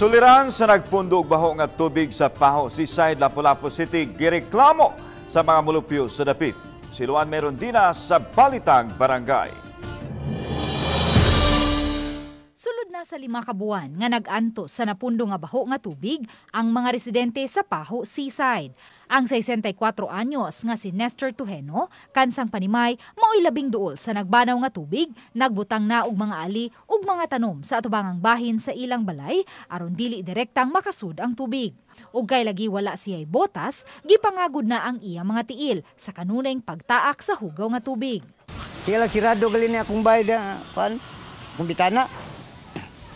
Suliran sa nagpundog baho nga tubig sa Paho Seaside, Lapu-Lapu City, gireklamo sa mga mulupyo sa dapit. Siluan meron din na sa Balitang Barangay. Sulod na sa lima ka buwan nga naganto sa napundo nga baho nga tubig ang mga residente sa Paho Seaside. Ang 64 anyos nga si Nestor Tuheno, kansang panimay, maoy labing duol sa nagbanaw nga tubig, nagbutang na og mga ali ug mga tanom sa atubangang bahin sa ilang balay aron dili direktang makasud ang tubig. Ug kay lagi wala siya'y botas, gipangagod na ang iya mga tiil sa kanunayng pagtaak sa hugaw nga tubig. Kaya lang kirado gali ni akong bayad, ah, kan, kumbitana.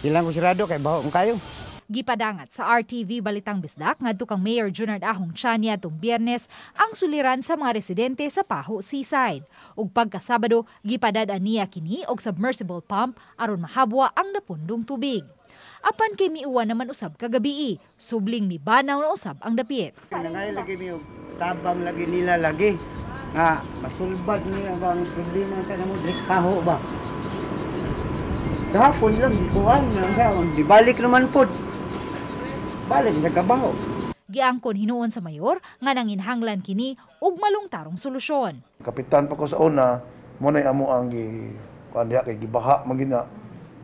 Ilang kusirado kay baho kayo. Gipadangat sa RTV Balitang Bisdak ngadto kang Mayor Junard Ahong Chania tung Biyernes ang suliran sa mga residente sa Paho Seaside. Ug pagkasabado gipadad-an niya kini og submersible pump aron mahabwa ang napundong tubig. Apan kay miuwa naman usab kagabi, subling mibanaw na usab ang dapit. Nangay lagi mi tabang lagi nila lagi nga masulbad ni ang problema sa namo paho ba. Gahapon lang, gikuhan na sa Di balik naman po. Balik, sa nagkabaho. Giangkon hinuon sa mayor nga nanginhanglan kini og malungtarong solusyon. Kapitan pa ko sa una, mo na amo ang gi kuan diha kay gibaha magina.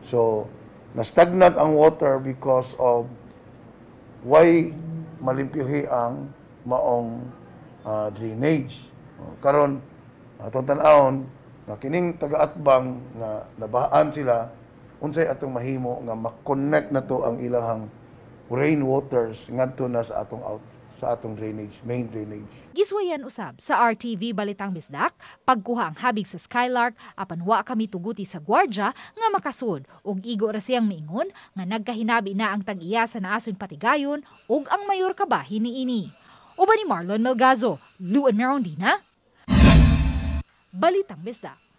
So na stagnant ang water because of why malimpyohi ang maong uh, drainage. Karon atong tan-aon na kining taga-atbang na nabahaan sila unsay atong mahimo nga ma-connect na to ang ilahang rainwaters ngadto na sa atong out sa atong drainage, main drainage. Giswayan usab sa RTV Balitang Bisdak, pagkuha ang habig sa Skylark, apan wa kami tuguti sa gwardya nga makasud og igo ra siyang miingon nga nagkahinabi na ang tag-iya sa naason patigayon og ang mayor kabahi ini. Uban ni Marlon Melgazo, Lou and Merondina, Balitang Bisdak.